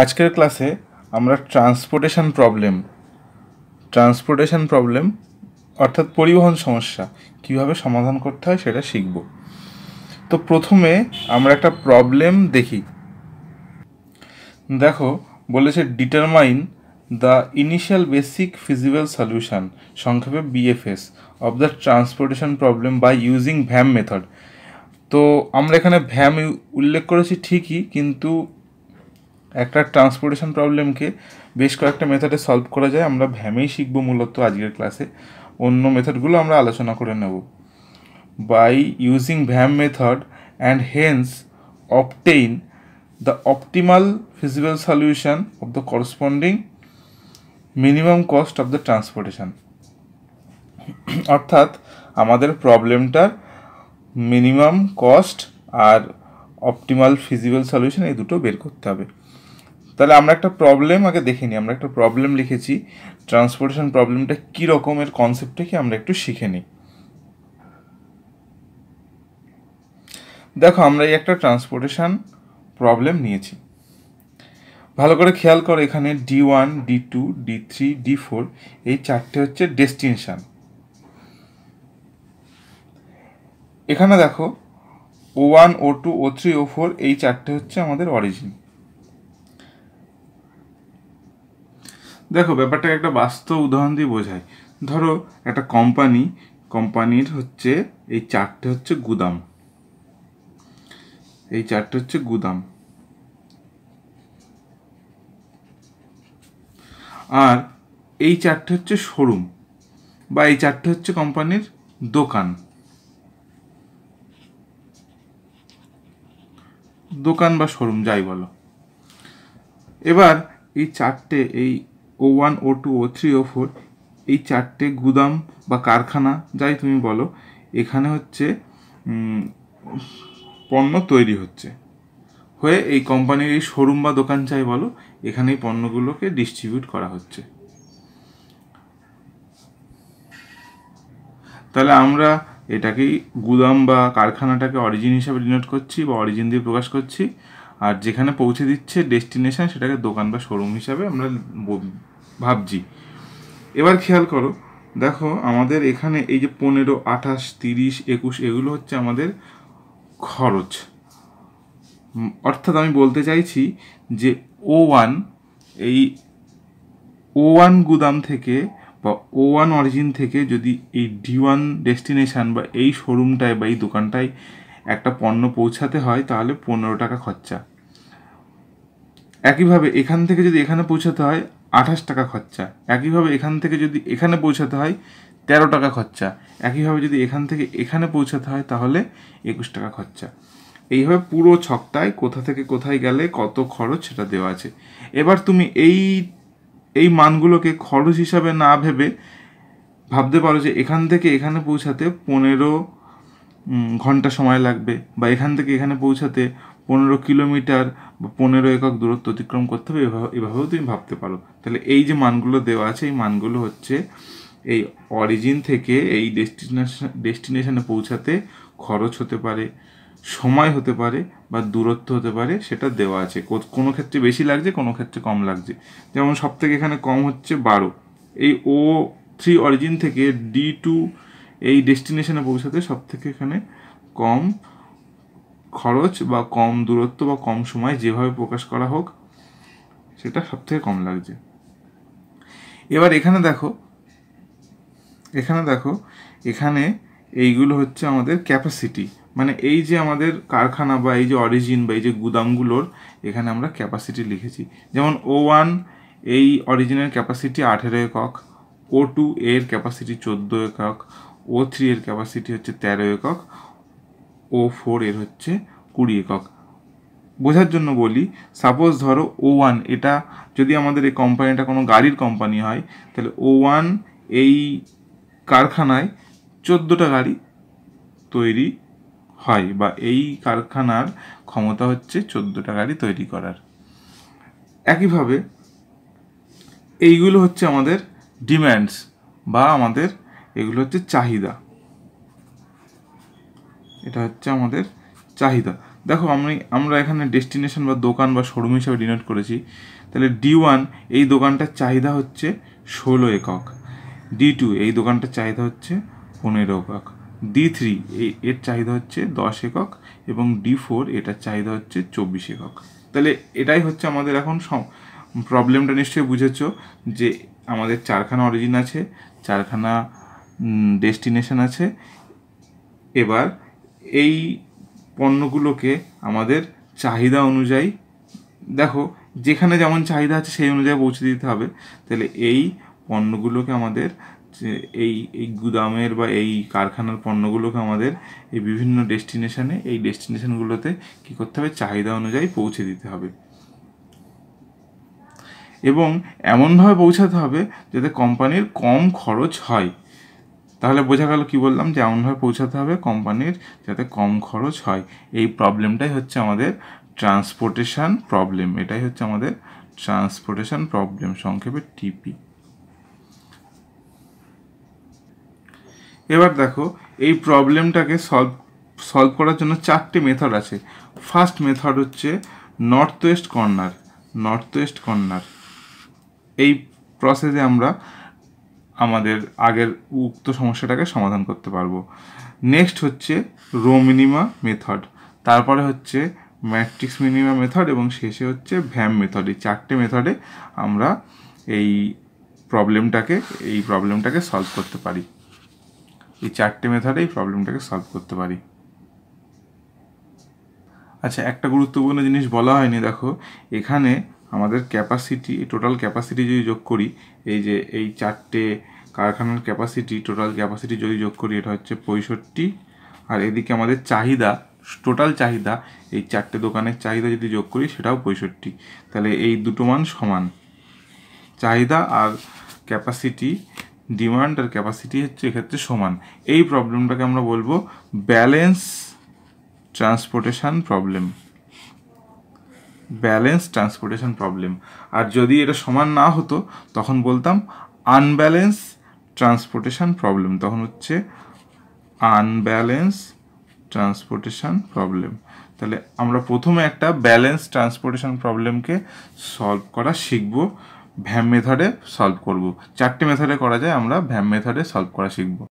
আজকের ক্লাসে আমরা ট্রান্সপোর্টেশন প্রবলেম ট্রান্সপোর্টেশন প্রবলেম অর্থাৎ পরিবহন সমস্যা কিভাবে সমাধান করতে হয় সেটা শিখব তো প্রথমে আমরা একটা প্রবলেম দেখি দেখো বলেছে determine the initial basic feasible solution সংক্ষেপে BFS of the transportation problem by using VAM method তো আমরা এখানে ভ্যাম উল্লেখ করেছি ঠিকই কিন্তু একটা ট্রান্সপোর্টেশন প্রবলেমকে বেশ কয়েকটা মেথডে সলভ করা যায় আমরা ভ্যামেই শিখবো মূলত আজকের ক্লাসে অন্য মেথডগুলো আমরা আলোচনা করে নেব by using VAM method and hence obtain the optimal physical solution of the corresponding minimum cost of the transportation অর্থাৎ আমাদের প্রবলেমটার মিনিমাম কস্ট আর অপটিমাল ফিজিক্যাল সলিউশন এই দুটো বের করতে হবে তাহলে আমরা একটা প্রবলেম আগে দেখে নিই আমরা একটা প্রবলেম লিখেছি ট্রান্সপোর্টেশন প্রবলেমটা কী রকমের কনসেপ্টে কি আমরা একটু শিখে নিই দেখো আমরা এই একটা ট্রান্সপোর্টেশন প্রবলেম নিয়েছি ভালো করে খেয়াল করো এখানে D one D two D three D four এই চারটে হচ্ছে ডেস্টিনেশান এখানে দেখো O one O two O three O four এই চারটে হচ্ছে আমাদের অরিজিন দেখো ব্যাপারটাকে একটা বাস্তব উদাহরণ দিয়ে বোঝায় ধরো একটা কোম্পানি কোম্পানির হচ্ছে এই চারটে হচ্ছে গুদাম এই চারটে হচ্ছে গুদাম আর এই চারটে হচ্ছে শোরুম বা এই চারটে হচ্ছে কোম্পানির দোকান দোকান বা শোরুম যাই বলো এবার এই চারটে এই O one O two O three O four এই চারটে গুদাম বা কারখানা যাই তুমি বলো এখানে হচ্ছে পণ্য তৈরি হচ্ছে হয়ে এই কোম্পানির এই শোরুম বা দোকান চাই বলো এখানে এই পণ্যগুলোকে ডিস্ট্রিবিউট করা হচ্ছে তাহলে আমরা এটাকেই গুদাম বা কারখানাটাকে অরিজিন হিসাবে ডিনোট করছি বা অরিজিন দিয়ে প্রকাশ করছি আর যেখানে পৌঁছে দিচ্ছে ডেস্টিনেশান সেটাকে দোকান বা শোরুম হিসাবে আমরা ভাবছি এবার খেয়াল করো দেখো আমাদের এখানে এই যে পনেরো আঠাশ তিরিশ একুশ এগুলো হচ্ছে আমাদের খরচ অর্থাৎ আমি বলতে চাইছি যে ও ওয়ান এই ও ওয়ান গুদাম থেকে বা ও ওয়ান অরিজিন থেকে যদি এই ডি ওয়ান ডেস্টিনেশান বা এই শোরুমটায় বা এই দোকানটায় একটা পণ্য পৌঁছাতে হয় তাহলে পনেরো টাকা খরচা একইভাবে এখান থেকে যদি এখানে পৌঁছাতে হয় আঠাশ টাকা খরচা একইভাবে এখান থেকে যদি এখানে পৌঁছাতে হয় তেরো টাকা খরচা একইভাবে যদি এখান থেকে এখানে পৌঁছাতে হয় তাহলে একুশ টাকা খরচা এইভাবে পুরো ছকটায় কোথা থেকে কোথায় গেলে কত খরচ সেটা দেওয়া আছে এবার তুমি এই এই মানগুলোকে খরচ হিসাবে না ভেবে ভাবতে পারো যে এখান থেকে এখানে পৌঁছাতে পনেরো ঘন্টা সময় লাগবে বা এখান থেকে এখানে পৌঁছাতে পনেরো কিলোমিটার বা পনেরো একক দূরত্ব অতিক্রম করতে হবে এভাবে এভাবেও তুমি ভাবতে পারো তাহলে এই যে মানগুলো দেওয়া আছে এই মানগুলো হচ্ছে এই অরিজিন থেকে এই ডেস্টিনেশন ডেস্টিনেশনে পৌঁছাতে খরচ হতে পারে সময় হতে পারে বা দূরত্ব হতে পারে সেটা দেওয়া আছে কোনো ক্ষেত্রে বেশি লাগছে কোনো ক্ষেত্রে কম লাগছে যেমন সব থেকে এখানে কম হচ্ছে বারো এই ও থ্রি অরিজিন থেকে ডি টু এই ডেস্টিনেশনে পৌঁছাতে সব থেকে এখানে কম খরচ বা কম দূরত্ব বা কম সময় যেভাবে প্রকাশ করা হোক সেটা সব থেকে কম লাগছে এবার এখানে দেখো এখানে দেখো এখানে এইগুলো হচ্ছে আমাদের ক্যাপাসিটি মানে এই যে আমাদের কারখানা বা এই যে অরিজিন বা এই যে গুদামগুলোর এখানে আমরা ক্যাপাসিটি লিখেছি যেমন ও ওয়ান এই অরিজিনের ক্যাপাসিটি আঠেরো একক ও টু এর ক্যাপাসিটি চোদ্দো একক ও থ্রি এর ক্যাপাসিটি হচ্ছে তেরো একক ও ফোর এর হচ্ছে কুড়ি একক বোঝার জন্য বলি সাপোজ ধরো ও ওয়ান এটা যদি আমাদের এই কোম্পানিটা কোনো গাড়ির কোম্পানি হয় তাহলে ও ওয়ান এই কারখানায় চোদ্দোটা গাড়ি তৈরি হয় বা এই কারখানার ক্ষমতা হচ্ছে চোদ্দোটা গাড়ি তৈরি করার একইভাবে এইগুলো হচ্ছে আমাদের ডিম্যান্ডস বা আমাদের এগুলো হচ্ছে চাহিদা এটা হচ্ছে আমাদের চাহিদা দেখো আমি আমরা এখানে ডেস্টিনেশন বা দোকান বা শোরুম হিসাবে ডিনোট করেছি তাহলে ডি ওয়ান এই দোকানটার চাহিদা হচ্ছে ষোলো একক ডি টু এই দোকানটার চাহিদা হচ্ছে পনেরো একক ডি থ্রি এর চাহিদা হচ্ছে দশ একক এবং ডি ফোর এটার চাহিদা হচ্ছে চব্বিশ একক তাহলে এটাই হচ্ছে আমাদের এখন প্রবলেমটা নিশ্চয়ই বুঝেছ যে আমাদের চারখানা অরিজিন আছে চারখানা ডেস্টিনেশন আছে এবার এই পণ্যগুলোকে আমাদের চাহিদা অনুযায়ী দেখো যেখানে যেমন চাহিদা আছে সেই অনুযায়ী পৌঁছে দিতে হবে তাহলে এই পণ্যগুলোকে আমাদের এই এই গুদামের বা এই কারখানার পণ্যগুলোকে আমাদের এই বিভিন্ন ডেস্টিনেশানে এই ডেস্টিনেশনগুলোতে কী করতে হবে চাহিদা অনুযায়ী পৌঁছে দিতে হবে এবং এমনভাবে পৌঁছাতে হবে যাতে কোম্পানির কম খরচ হয় তাহলে বোঝা গেল কি বললাম যে এমনভাবে পৌঁছাতে হবে কোম্পানির যাতে কম খরচ হয় এই প্রবলেমটাই হচ্ছে আমাদের ট্রান্সপোর্টেশন প্রবলেম এটাই হচ্ছে আমাদের ট্রান্সপোর্টেশন প্রবলেম সংক্ষেপে টিপি এবার দেখো এই প্রবলেমটাকে সলভ সলভ করার জন্য চারটে মেথড আছে ফার্স্ট মেথড হচ্ছে north west corner north west corner এই প্রসেসে আমরা আমাদের আগের উক্ত সমস্যাটাকে সমাধান করতে পারবো নেক্সট হচ্ছে রো মিনিমা মেথড তারপরে হচ্ছে ম্যাট্রিক্স মিনিমা মেথড এবং শেষে হচ্ছে ভ্যাম মেথড এই চারটে মেথডে আমরা এই প্রবলেমটাকে এই প্রবলেমটাকে সলভ করতে পারি এই চারটে মেথডে এই প্রবলেমটাকে সলভ করতে পারি আচ্ছা একটা গুরুত্বপূর্ণ জিনিস বলা হয়নি দেখো এখানে আমাদের ক্যাপাসিটি টোটাল ক্যাপাসিটি যদি যোগ করি এই যে এই চারটে কারখানার ক্যাপাসিটি টোটাল ক্যাপাসিটি যদি যোগ করি এটা হচ্ছে পঁয়ষট্টি আর এদিকে আমাদের চাহিদা টোটাল চাহিদা এই চারটে দোকানের চাহিদা যদি যোগ করি সেটাও পঁয়ষট্টি তাহলে এই দুটো মান সমান চাহিদা আর ক্যাপাসিটি ডিমান্ড আর ক্যাপাসিটি হচ্ছে এক্ষেত্রে সমান এই প্রবলেমটাকে আমরা বলবো balance transportation problem balance transportation problem আর যদি এটা সমান না হতো তখন বলতাম আনব্যালেন্স ট্রান্সপোর্টেশন প্রবলেম তখন হচ্ছে আনব্যালেন্স ট্রান্সপোর্টেশন প্রবলেম তাহলে আমরা প্রথমে একটা ব্যালেন্স ট্রান্সপোর্টেশন প্রবলেমকে সলভ করা শিখব ভ্যাম মেথডে সলভ করব চারটে মেথডে করা যায় আমরা ভ্যাম মেথডে সলভ করা শিখব